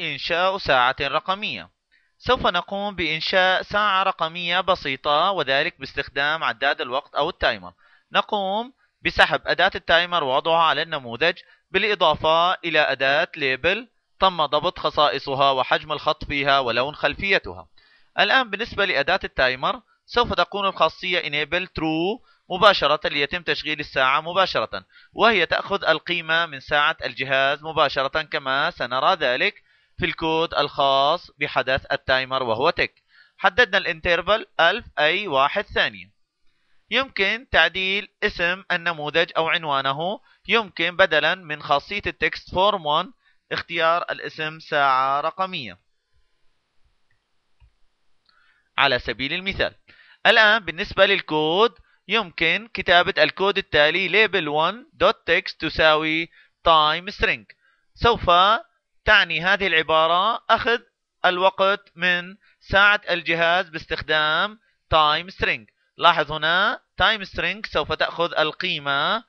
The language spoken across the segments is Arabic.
إنشاء ساعة رقمية سوف نقوم بإنشاء ساعة رقمية بسيطة وذلك باستخدام عداد الوقت أو التايمر نقوم بسحب أداة التايمر ووضعها على النموذج بالإضافة إلى أداة ليبل تم ضبط خصائصها وحجم الخط فيها ولون خلفيتها الآن بالنسبة لأداة التايمر سوف تكون الخاصية Enable True مباشرة ليتم تشغيل الساعة مباشرة وهي تأخذ القيمة من ساعة الجهاز مباشرة كما سنرى ذلك في الكود الخاص بحدث التايمر وهو تك حددنا الانترفال 1000 أي واحد ثانية يمكن تعديل اسم النموذج أو عنوانه يمكن بدلا من خاصية التكست فورم 1 اختيار الاسم ساعة رقمية على سبيل المثال الآن بالنسبة للكود يمكن كتابة الكود التالي label1.text تساوي time string سوف تعني هذه العبارة أخذ الوقت من ساعة الجهاز باستخدام time string لاحظ هنا time string سوف تأخذ القيمة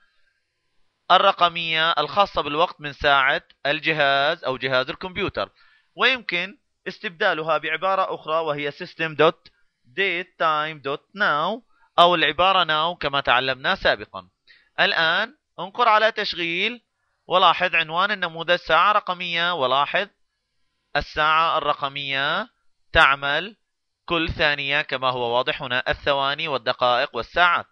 الرقمية الخاصة بالوقت من ساعة الجهاز أو جهاز الكمبيوتر ويمكن استبدالها بعبارة أخرى وهي system.datetime.now أو العبارة now كما تعلمنا سابقا الآن انقر على تشغيل ولاحظ عنوان النموذج ساعة رقمية ولاحظ الساعة الرقمية تعمل كل ثانية كما هو واضح هنا الثواني والدقائق والساعات